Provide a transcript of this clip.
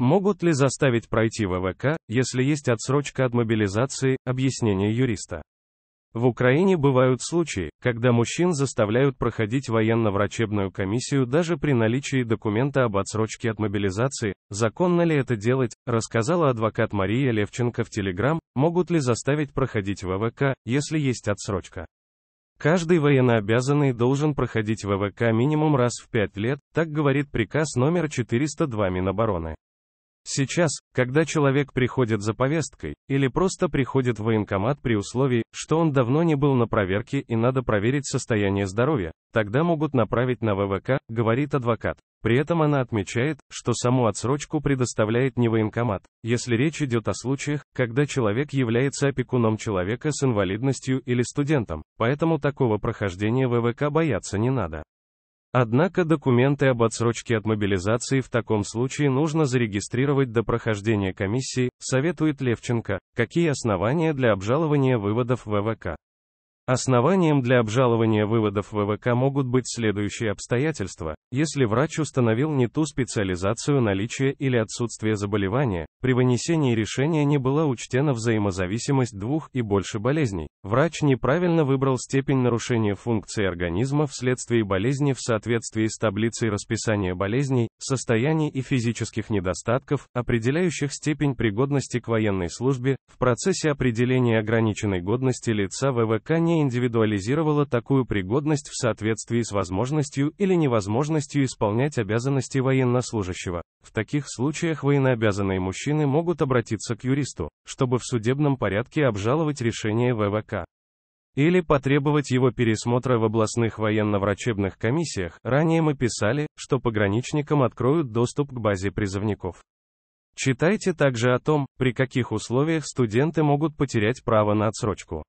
Могут ли заставить пройти ВВК, если есть отсрочка от мобилизации, объяснение юриста. В Украине бывают случаи, когда мужчин заставляют проходить военно-врачебную комиссию даже при наличии документа об отсрочке от мобилизации. Законно ли это делать, рассказала адвокат Мария Левченко в Телеграм, могут ли заставить проходить ВВК, если есть отсрочка. Каждый военнообязанный должен проходить ВВК минимум раз в пять лет, так говорит приказ номер 402 Минобороны. Сейчас, когда человек приходит за повесткой, или просто приходит в военкомат при условии, что он давно не был на проверке и надо проверить состояние здоровья, тогда могут направить на ВВК, говорит адвокат. При этом она отмечает, что саму отсрочку предоставляет не военкомат, если речь идет о случаях, когда человек является опекуном человека с инвалидностью или студентом, поэтому такого прохождения ВВК бояться не надо. Однако документы об отсрочке от мобилизации в таком случае нужно зарегистрировать до прохождения комиссии, советует Левченко. Какие основания для обжалования выводов ВВК? Основанием для обжалования выводов ВВК могут быть следующие обстоятельства. Если врач установил не ту специализацию наличия или отсутствие заболевания, при вынесении решения не была учтена взаимозависимость двух и больше болезней, врач неправильно выбрал степень нарушения функции организма вследствие болезни в соответствии с таблицей расписания болезней, состояний и физических недостатков, определяющих степень пригодности к военной службе, в процессе определения ограниченной годности лица ВВК не индивидуализировала такую пригодность в соответствии с возможностью или невозможностью исполнять обязанности военнослужащего. В таких случаях военнообязанные мужчины могут обратиться к юристу, чтобы в судебном порядке обжаловать решение ВВК или потребовать его пересмотра в областных военно-врачебных комиссиях. Ранее мы писали, что пограничникам откроют доступ к базе призывников. Читайте также о том, при каких условиях студенты могут потерять право на отсрочку.